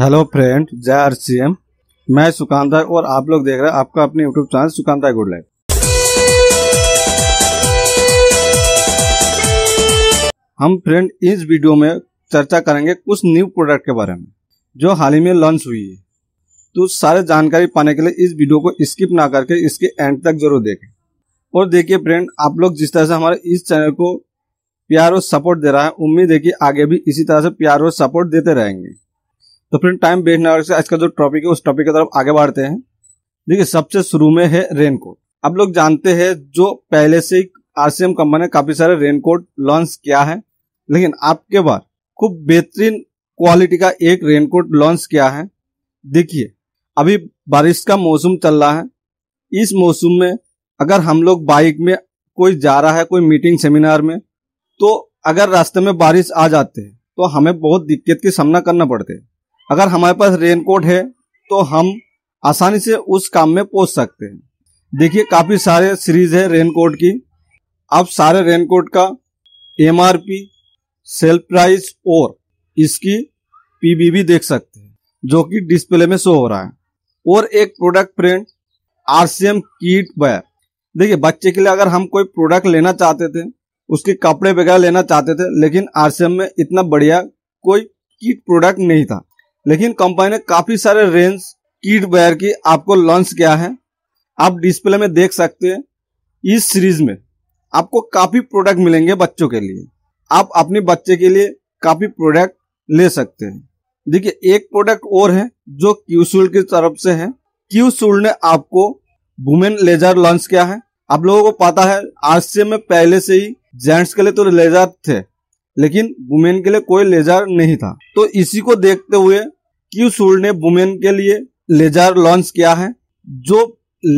hello friend जय R C M मैं सुकांत और आप लोग देख रहे हैं आपका अपने YouTube channel Sukant good life हम फ्रेंड इस वीडियो में चर्चा करेंगे कुछ न्यू प्रोडक्ट के बारे में जो हाल ही में लॉन्च हुई है तो सारे जानकारी पाने के लिए इस वीडियो को स्किप ना करके इसके एंड तक जरूर देखें और देखिए फ्रेंड आप लोग जिस तरह से हमारे इस चैनल को प्यार और सपोर्ट दे रहा है उम्मीद है कि आगे भी इसी तरह से प्यार और सपोर्ट देते रहेंगे तो फ्रेंड टाइम बेस्ट ना आज का जो टॉपिक है उस टॉपिक की तरफ आगे बढ़ते हैं देखिए सबसे शुरू में है रेनकोट आप लोग जानते हैं जो पहले से आरसीएम कंपनी ने काफी सारे रेनकोट लॉन्च किया है लेकिन आपके बार खूब बेहतरीन क्वालिटी का एक रेनकोट लॉन्च किया है देखिए अभी बारिश का मौसम चल रहा है इस मौसम में अगर हम लोग बाइक में कोई जा रहा है कोई मीटिंग सेमिनार में तो अगर रास्ते में बारिश आ जाते हैं तो हमें बहुत दिक्कत की सामना करना पड़ते है अगर हमारे पास रेनकोट है तो हम आसानी से उस काम में पहुंच सकते हैं देखिए काफ़ी सारे सीरीज है रेनकोट की आप सारे रेनकोट का M R P sale price और इसकी पी बी भी देख सकते हैं जो कि डिस्प्ले में शो हो रहा है और एक प्रोडक्ट प्रिंट एम किट बैर देखिए बच्चे के लिए अगर हम कोई प्रोडक्ट लेना चाहते थे उसके कपड़े वगैरह लेना चाहते थे लेकिन आर सी एम में इतना बढ़िया कोई किट प्रोडक्ट नहीं था लेकिन कंपनी ने काफी सारे रेंज किट बैर की आपको लॉन्च किया है आप डिस्प्ले में देख सकते हैं इस सीरीज में आपको काफी प्रोडक्ट मिलेंगे बच्चों के लिए आप अपने बच्चे के लिए काफी प्रोडक्ट ले सकते हैं देखिए एक प्रोडक्ट और है जो क्यूसूल की तरफ से है क्यूसुल ने आपको वुमेन लेजर लॉन्च किया है आप लोगों को पता है आज से मैं पहले से ही जेंट्स के लिए तो लेजर थे लेकिन वुमेन के लिए कोई लेजर नहीं था तो इसी को देखते हुए क्यू सूर ने वुमेन के लिए लेजर लॉन्च किया है जो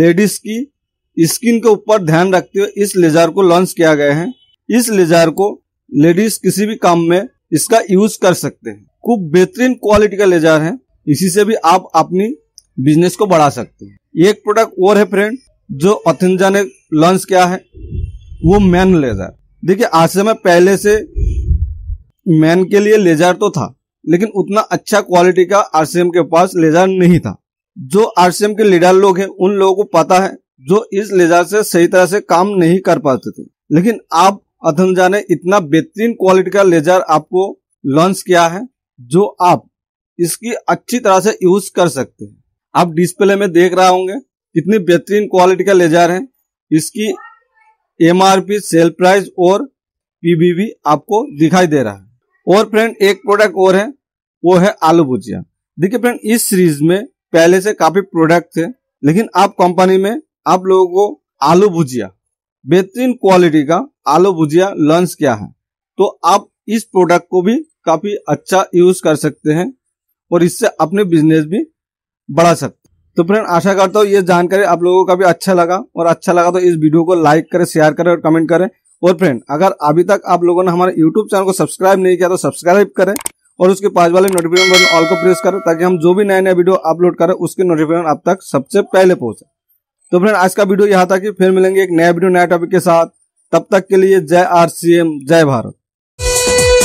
लेडीज की स्किन के ऊपर ध्यान रखते हुए इस लेजर को लॉन्च किया गया है इस लेजर को लेडीज किसी भी काम में इसका यूज कर सकते हैं खूब बेहतरीन क्वालिटी का लेजर है इसी से भी आप अपनी बिजनेस को बढ़ा सकते हैं एक प्रोडक्ट और है फ्रेंड जो अथिंजा ने लॉन्च किया है वो मैन लेजर देखिए आज से मैं पहले से मैन के लिए लेजर तो था लेकिन उतना अच्छा क्वालिटी का आरसीएम के पास लेजर नहीं था जो आरसीएम के लीडर लोग हैं उन लोगों को पता है जो इस लेजर से सही तरह से काम नहीं कर पाते थे लेकिन आप अथनजा ने इतना बेहतरीन क्वालिटी का लेजर आपको लॉन्च किया है जो आप इसकी अच्छी तरह से यूज कर सकते हैं आप डिस्प्ले में देख रहा होंगे कितनी बेहतरीन क्वालिटी का लेजर है इसकी एमआरपी सेल प्राइस और पीबीबी आपको दिखाई दे रहा है और फ्रेंड एक प्रोडक्ट और है वो है आलू भुजिया देखिए फ्रेंड इस सीरीज में पहले से काफी प्रोडक्ट थे लेकिन आप कंपनी में आप लोगों को आलू भुजिया बेहतरीन क्वालिटी का आलू भुजिया लॉन्च किया है तो आप इस प्रोडक्ट को भी काफी अच्छा यूज कर सकते हैं और इससे अपने बिजनेस भी बढ़ा सकते हैं तो फ्रेंड आशा करता हूँ ये जानकारी आप लोगों को काफी अच्छा लगा और अच्छा लगा तो इस वीडियो को लाइक करें शेयर करें और कमेंट करें और फ्रेंड अगर अभी तक आप लोगों ने हमारे यूट्यूब चैनल को सब्सक्राइब नहीं किया तो सब्सक्राइब करें और उसके पास वाले नोटिफिकेशन बटन ऑल को प्रेस करें ताकि हम जो भी नया नया वीडियो अपलोड करें उसके नोटिफिकेशन आप तक सबसे पहले पहुंचे तो फ्रेंड आज का वीडियो यहाँ था कि फिर मिलेंगे एक नया वीडियो नया टॉपिक के साथ तब तक के लिए जय आर सी एम जय भारत